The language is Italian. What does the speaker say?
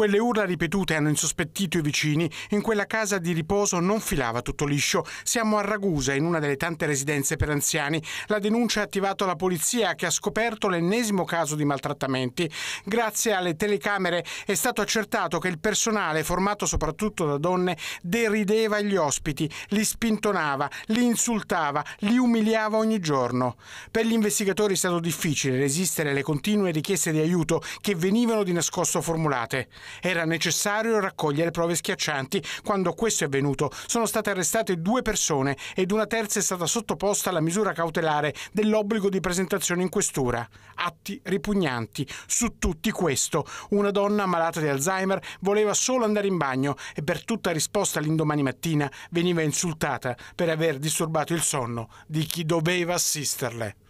Quelle urla ripetute hanno insospettito i vicini. In quella casa di riposo non filava tutto liscio. Siamo a Ragusa, in una delle tante residenze per anziani. La denuncia ha attivato la polizia che ha scoperto l'ennesimo caso di maltrattamenti. Grazie alle telecamere è stato accertato che il personale, formato soprattutto da donne, derideva gli ospiti, li spintonava, li insultava, li umiliava ogni giorno. Per gli investigatori è stato difficile resistere alle continue richieste di aiuto che venivano di nascosto formulate. Era necessario raccogliere prove schiaccianti. Quando questo è avvenuto sono state arrestate due persone ed una terza è stata sottoposta alla misura cautelare dell'obbligo di presentazione in questura. Atti ripugnanti. Su tutti questo, una donna malata di Alzheimer voleva solo andare in bagno e per tutta risposta l'indomani mattina veniva insultata per aver disturbato il sonno di chi doveva assisterle.